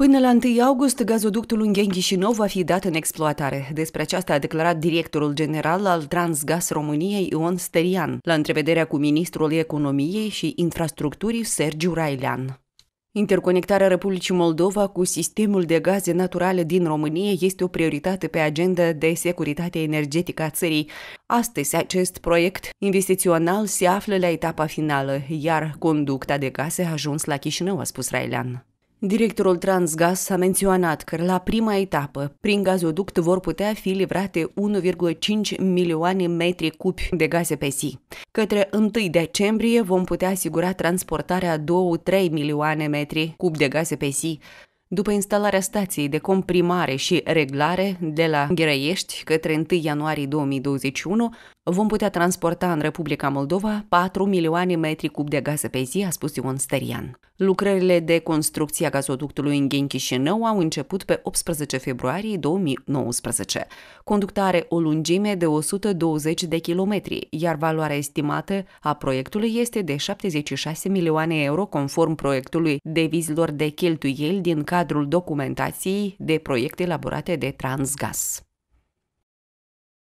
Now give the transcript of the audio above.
Până la 1 august, gazoductul Ungheni Chișinău va fi dat în exploatare. Despre aceasta a declarat directorul general al Transgas României, Ion Sterian, la întrevederea cu ministrul Economiei și Infrastructurii Sergiu Railean. Interconectarea Republicii Moldova cu sistemul de gaze naturale din România este o prioritate pe agenda de securitate energetică a țării. Astăzi, acest proiect investițional se află la etapa finală, iar conducta de gaze a ajuns la Chișinău, a spus Railean. Directorul Transgas a menționat că la prima etapă, prin gazoduct vor putea fi livrate 1,5 milioane metri cubi de gaze pe zi. Către 1 decembrie vom putea asigura transportarea 2-3 milioane metri cubi de gaze pe zi, după instalarea stației de comprimare și reglare de la Ghereiești către 1 ianuarie 2021, vom putea transporta în Republica Moldova 4 milioane metri cub de gaze pe zi, a spus Ion Sterian. Lucrările de construcție a gazoductului în Ghenchișinău au început pe 18 februarie 2019. Conducta are o lungime de 120 de kilometri, iar valoarea estimată a proiectului este de 76 milioane euro conform proiectului devizilor de cheltuieli din cadrul documentației de proiecte elaborate de Transgas.